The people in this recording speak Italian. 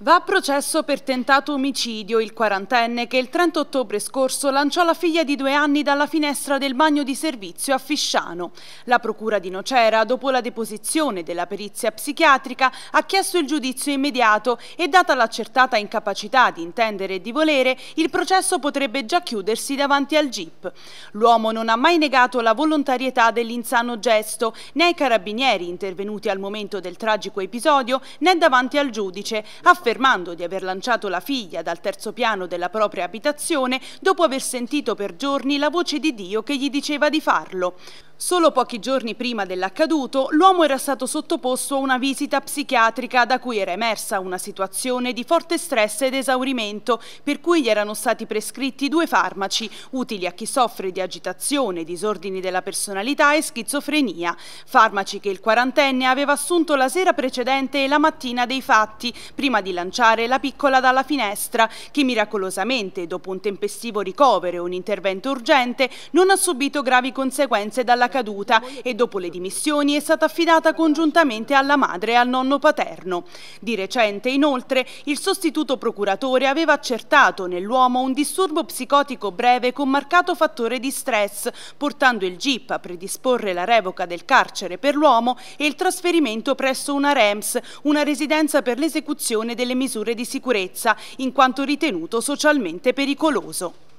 Va a processo per tentato omicidio il quarantenne che il 30 ottobre scorso lanciò la figlia di due anni dalla finestra del bagno di servizio a Fisciano. La procura di Nocera, dopo la deposizione della perizia psichiatrica, ha chiesto il giudizio immediato e data l'accertata incapacità di intendere e di volere, il processo potrebbe già chiudersi davanti al GIP. L'uomo non ha mai negato la volontarietà dell'insano gesto, né ai carabinieri intervenuti al momento del tragico episodio, né davanti al giudice, a affermando di aver lanciato la figlia dal terzo piano della propria abitazione dopo aver sentito per giorni la voce di Dio che gli diceva di farlo. Solo pochi giorni prima dell'accaduto, l'uomo era stato sottoposto a una visita psichiatrica da cui era emersa una situazione di forte stress ed esaurimento, per cui gli erano stati prescritti due farmaci utili a chi soffre di agitazione, disordini della personalità e schizofrenia, farmaci che il quarantenne aveva assunto la sera precedente e la mattina dei fatti, prima di lanciare la piccola dalla finestra, che miracolosamente, dopo un tempestivo ricovero e un intervento urgente, non ha subito gravi conseguenze dalla la caduta e dopo le dimissioni è stata affidata congiuntamente alla madre e al nonno paterno. Di recente, inoltre, il sostituto procuratore aveva accertato nell'uomo un disturbo psicotico breve con marcato fattore di stress, portando il GIP a predisporre la revoca del carcere per l'uomo e il trasferimento presso una REMS, una residenza per l'esecuzione delle misure di sicurezza, in quanto ritenuto socialmente pericoloso.